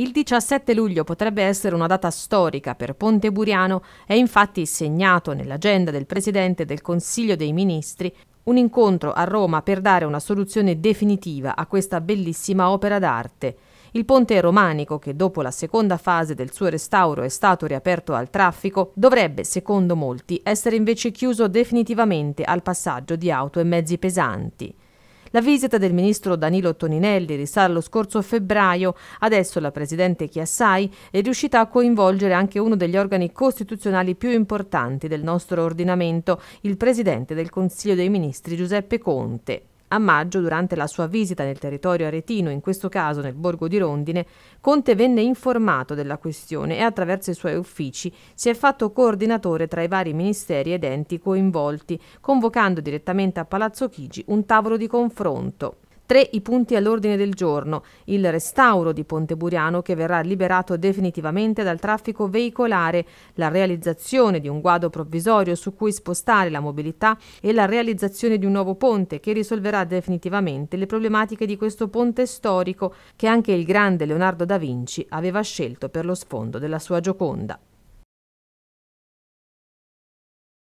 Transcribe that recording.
Il 17 luglio potrebbe essere una data storica per Ponte Buriano, è infatti segnato nell'agenda del Presidente del Consiglio dei Ministri un incontro a Roma per dare una soluzione definitiva a questa bellissima opera d'arte. Il ponte romanico, che dopo la seconda fase del suo restauro è stato riaperto al traffico, dovrebbe, secondo molti, essere invece chiuso definitivamente al passaggio di auto e mezzi pesanti. La visita del ministro Danilo Toninelli risale allo scorso febbraio. Adesso la presidente Chiassai è riuscita a coinvolgere anche uno degli organi costituzionali più importanti del nostro ordinamento, il presidente del Consiglio dei Ministri Giuseppe Conte. A maggio, durante la sua visita nel territorio aretino, in questo caso nel borgo di Rondine, Conte venne informato della questione e attraverso i suoi uffici si è fatto coordinatore tra i vari ministeri ed enti coinvolti, convocando direttamente a Palazzo Chigi un tavolo di confronto. Tre i punti all'ordine del giorno, il restauro di Ponte Buriano che verrà liberato definitivamente dal traffico veicolare, la realizzazione di un guado provvisorio su cui spostare la mobilità e la realizzazione di un nuovo ponte che risolverà definitivamente le problematiche di questo ponte storico che anche il grande Leonardo da Vinci aveva scelto per lo sfondo della sua Gioconda.